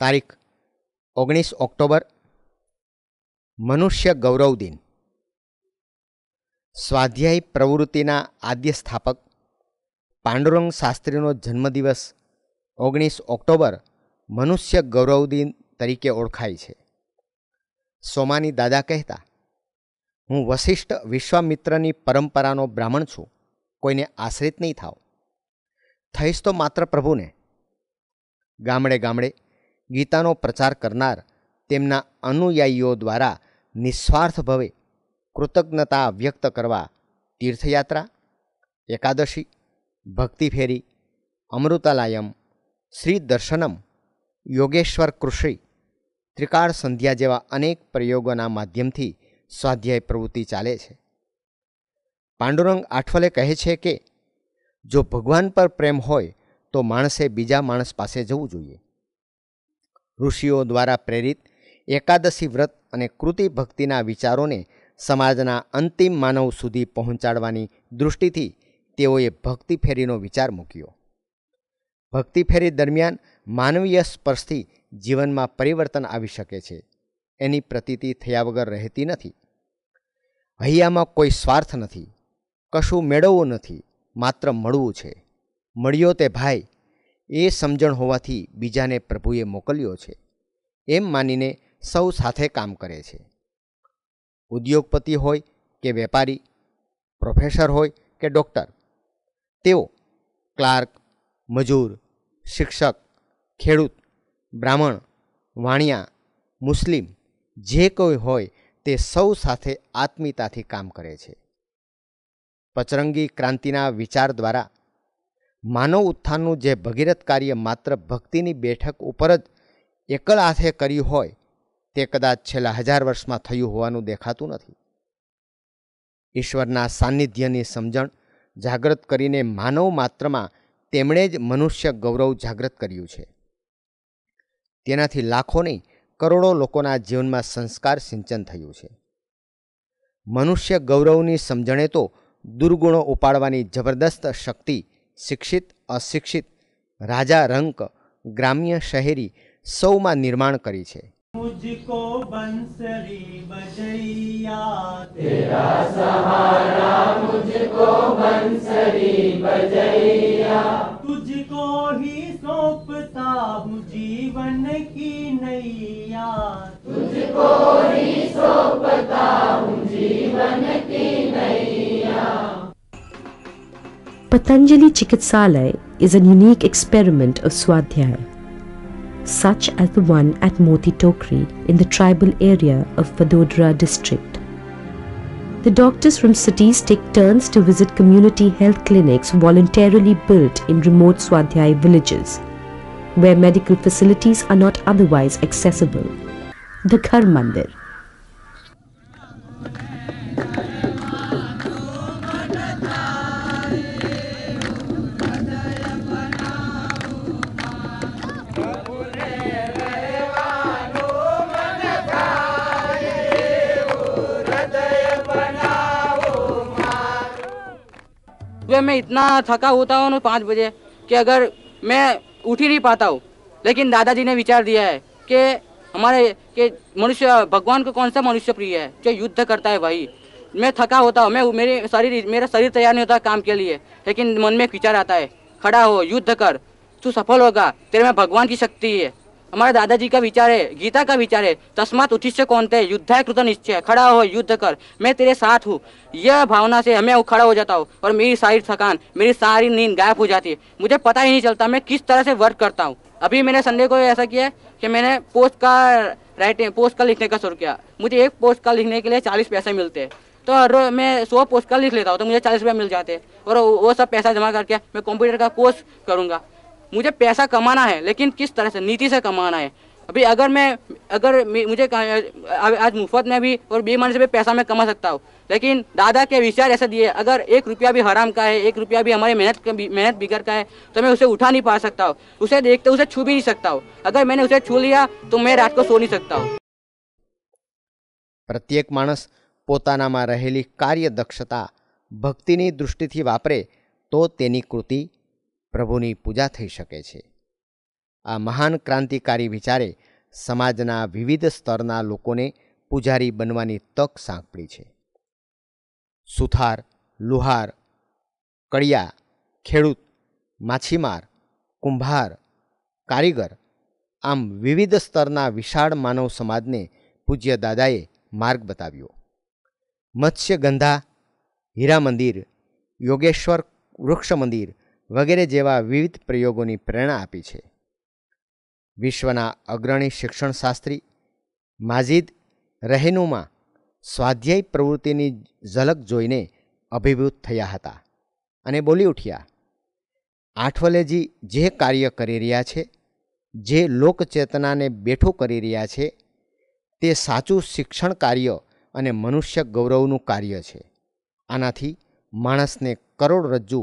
તારીખ ઓગણીસ ઓક્ટોબર મનુષ્ય ગૌરવ દિન સ્વાધ્યાય પ્રવૃત્તિના આદ્ય સ્થાપક પાંડુરંગ શાસ્ત્રીનો જન્મદિવસ ઓગણીસ ઓક્ટોબર મનુષ્ય ગૌરવ દિન તરીકે ઓળખાય છે સોમાની દાદા કહેતા હું વશિષ્ઠ વિશ્વામિત્રની પરંપરાનો બ્રાહ્મણ છું કોઈને આશ્રિત નહીં થાવ થઈશ તો માત્ર પ્રભુને ગામડે ગામડે ગીતાનો પ્રચાર કરનાર તેમના અનુયાયીઓ દ્વારા નિસ્વાર્થ ભવે કૃતજ્ઞતા વ્યક્ત કરવા તીર્થયાત્રા એકાદશી ભક્તિ ફેરી અમૃતાલયમ શ્રી દર્શનમ યોગેશ્વર કૃષિ ત્રિકાળ સંધ્યા જેવા અનેક પ્રયોગોના માધ્યમથી સ્વાધ્યાય પ્રવૃત્તિ ચાલે છે પાંડુરંગ આઠવલે કહે છે કે જો ભગવાન પર પ્રેમ હોય તો માણસે બીજા માણસ પાસે જવું જોઈએ ઋષિઓ દ્વારા પ્રેરિત એકાદશી વ્રત અને કૃતિ ભક્તિના વિચારોને સમાજના અંતિમ માનવ સુધી પહોંચાડવાની દૃષ્ટિથી તેઓએ ભક્તિ ફેરીનો વિચાર મૂક્યો ભક્તિ ફેરી દરમિયાન માનવીય સ્પર્શથી જીવનમાં પરિવર્તન આવી શકે છે એની પ્રતીતિ થયા વગર રહેતી નથી હૈયામાં કોઈ સ્વાર્થ નથી કશું મેળવવું નથી માત્ર મળવું છે મળ્યો તે ભાઈ એ સમજણ હોવાથી બીજાને પ્રભુએ મોકલ્યો છે એમ માનીને સૌ સાથે કામ કરે છે ઉદ્યોગપતિ હોય કે વેપારી પ્રોફેસર હોય કે ડૉક્ટર તેઓ ક્લાર્ક મજૂર શિક્ષક ખેડૂત બ્રાહ્મણ વાણિયા મુસ્લિમ જે કોઈ હોય તે સૌ સાથે આત્મીયતાથી કામ કરે છે પચરંગી ક્રાંતિના વિચાર દ્વારા માનવ ઉત્થાનનું જે ભગીરથ કાર્ય માત્ર ભક્તિની બેઠક ઉપર જ એકલ હાથે કર્યું હોય તે કદાચ છેલ્લા હજાર વર્ષમાં થયું હોવાનું દેખાતું નથી ઈશ્વરના સાનિધ્યની સમજણ જાગૃત કરીને માનવ માત્રમાં તેમણે જ મનુષ્ય ગૌરવ જાગૃત કર્યું છે તેનાથી લાખો નહીં કરોડો લોકોના જીવનમાં સંસ્કાર સિંચન થયું છે મનુષ્ય ગૌરવની સમજણે તો દુર્ગુણો ઉપાડવાની જબરદસ્ત શક્તિ શિક્ષિત અશિક્ષિત રાજા રંક ગ્રામ્ય શહેરી સૌમાં નિર્માણ કરી છે મુજકો બંસરી બજૈયા તેરા સહારા મુજકો બંસરી બજૈયા तुझको ही सौंपता हूँ जीवन की नैया तुझको ही सौंपता हूँ जीवन की नैया Patanjali Chikitsale is a unique experiment of Swadhyay, such as the one at Moti Tokri in the tribal area of Vadodara district. The doctors from cities take turns to visit community health clinics voluntarily built in remote Swadhyay villages, where medical facilities are not otherwise accessible. The Ghar Mandir सुबह मैं इतना थका होता हूँ पाँच बजे कि अगर मैं उठ ही नहीं पाता हूँ लेकिन दादाजी ने विचार दिया है कि हमारे के मनुष्य भगवान को कौन सा मनुष्य प्रिय है जो युद्ध करता है वही मैं थका होता हूँ मैं मेरे शरीर मेरा शरीर तैयार नहीं होता काम के लिए लेकिन मन में एक विचार आता है खड़ा हो युद्ध कर तू सफल होगा तेरे में भगवान की शक्ति है हमारे दादाजी का विचार है गीता का विचार है तस्मात उठिष्य कौन थे युद्धा कृत निश्चय खड़ा हो युद्ध कर मैं तेरे साथ हूँ यह भावना से हमें खड़ा हो जाता हूँ और मेरी सारी थकान मेरी सारी नींद गायब हो जाती है मुझे पता ही नहीं चलता मैं किस तरह से वर्क करता हूँ अभी मैंने संडे को ऐसा किया कि मैंने पोस्ट का राइटिंग पोस्ट का लिखने का शुरू किया मुझे एक पोस्ट का लिखने के लिए चालीस पैसे मिलते हैं तो हर मैं सौ पोस्ट का लिख लेता हूँ तो मुझे चालीस रुपये मिल जाते हैं और वो सब पैसा जमा करके मैं कंप्यूटर का कोर्स करूँगा मुझे पैसा कमाना है लेकिन किस तरह से नीति से कमाना है अभी अगर मैं अगर मुझे आज मुफ्त में भी और बेमान से भी पैसा मैं कमा सकता हूँ लेकिन दादा के विचार ऐसे दिए अगर एक रुपया भी हराम का है एक रुपया भी हमारी मेहनत मेहनत बिगड़ का है तो मैं उसे उठा नहीं पा सकता हूँ उसे देखते उसे छू भी नहीं सकता हूँ अगर मैंने उसे छू लिया तो मैं रात को सो नहीं सकता हूँ प्रत्येक પ્રત્યેક માણસ रहेली कार्य दक्षता ભક્તિની દૃષ્ટિથી वापरे तो तेनी कृति પ્રભુની પૂજા થઈ શકે છે આ મહાન ક્રાંતિકારી વિચારે સમાજના વિવિધ સ્તરના લોકોને પૂજારી બનવાની તક સાંકળી છે સુથાર લુહાર કડિયા ખેડૂત માછીમાર કુંભાર કારીગર આમ વિવિધ સ્તરના વિશાળ માનવ સમાજને પૂજ્ય દાદાએ માર્ગ બતાવ્યો મત્સ્યગંધા હીરા મંદિર યોગેશ્વર વૃક્ષ મંદિર વગેરે જેવા વિવિધ પ્રયોગોની પ્રેરણા આપી છે વિશ્વના અગ્રણી શિક્ષણશાસ્ત્રી માજીદ રહેનુમાં સ્વાધ્યાય પ્રવૃત્તિની ઝલક જોઈને અભિભૂત થયા હતા અને બોલી ઉઠ્યા આઠવલેજી જે કાર્ય કરી રહ્યા છે જે લોકચેતનાને બેઠું કરી રહ્યા છે તે સાચું શિક્ષણ કાર્ય અને મનુષ્ય ગૌરવનું કાર્ય છે આનાથી માણસને કરોડરજ્જુ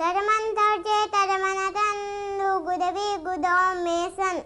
ತರಮನ್ ತರ್ಜೆ ತರಮನ ತಂದು ಗುದವಿ ಗುದೋ ಮೇಸನ್